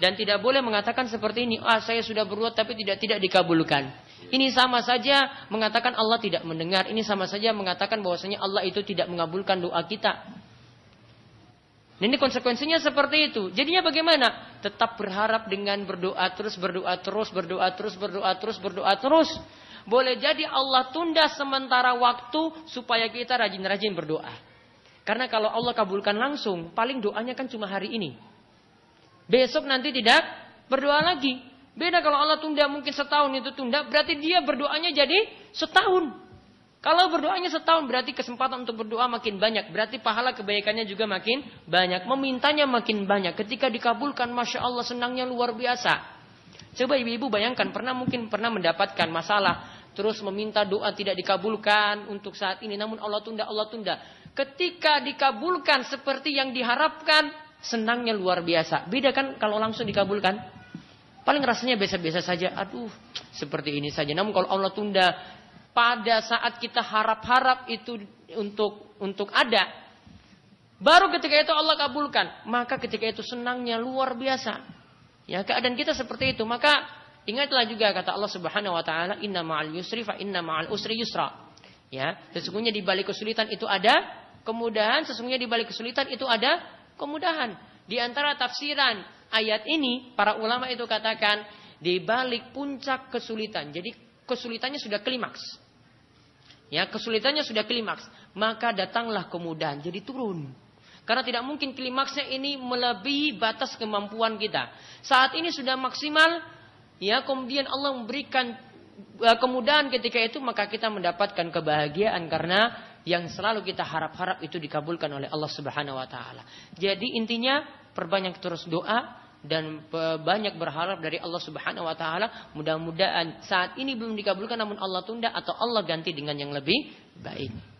Dan tidak boleh mengatakan seperti ini, ah saya sudah berbuat tapi tidak tidak dikabulkan. Ini sama saja mengatakan Allah tidak mendengar. Ini sama saja mengatakan bahwasanya Allah itu tidak mengabulkan doa kita. ini konsekuensinya seperti itu. Jadinya bagaimana? Tetap berharap dengan berdoa terus, berdoa terus, berdoa terus, berdoa terus, berdoa terus. Boleh jadi Allah tunda sementara waktu supaya kita rajin-rajin berdoa. Karena kalau Allah kabulkan langsung, paling doanya kan cuma hari ini. Besok nanti tidak berdoa lagi. Beda kalau Allah tunda mungkin setahun itu tunda, berarti dia berdoanya jadi setahun. Kalau berdoanya setahun berarti kesempatan untuk berdoa makin banyak. Berarti pahala kebaikannya juga makin banyak. Memintanya makin banyak. Ketika dikabulkan Masya Allah senangnya luar biasa. Coba ibu-ibu bayangkan pernah mungkin pernah mendapatkan masalah. Terus meminta doa tidak dikabulkan untuk saat ini. Namun Allah tunda, Allah tunda. Ketika dikabulkan seperti yang diharapkan senangnya luar biasa. Beda kan kalau langsung dikabulkan? Paling rasanya biasa-biasa saja. Aduh, seperti ini saja. Namun kalau Allah tunda pada saat kita harap-harap itu untuk untuk ada, baru ketika itu Allah kabulkan. Maka ketika itu senangnya luar biasa. Ya, keadaan kita seperti itu. Maka ingatlah juga kata Allah Subhanahu wa taala, "Inna ma'al yusri fa inna ma'al usri yusra." Ya, sesungguhnya di balik kesulitan itu ada kemudahan, sesungguhnya di balik kesulitan itu ada Kemudahan. Di antara tafsiran ayat ini, para ulama itu katakan, di balik puncak kesulitan. Jadi kesulitannya sudah klimaks. Ya, kesulitannya sudah klimaks. Maka datanglah kemudahan. Jadi turun. Karena tidak mungkin klimaksnya ini melebihi batas kemampuan kita. Saat ini sudah maksimal, ya kemudian Allah memberikan eh, kemudahan ketika itu maka kita mendapatkan kebahagiaan karena yang selalu kita harap-harap itu dikabulkan oleh Allah Subhanahu wa taala. Jadi intinya perbanyak terus doa dan banyak berharap dari Allah Subhanahu wa taala mudah-mudahan saat ini belum dikabulkan namun Allah tunda atau Allah ganti dengan yang lebih baik.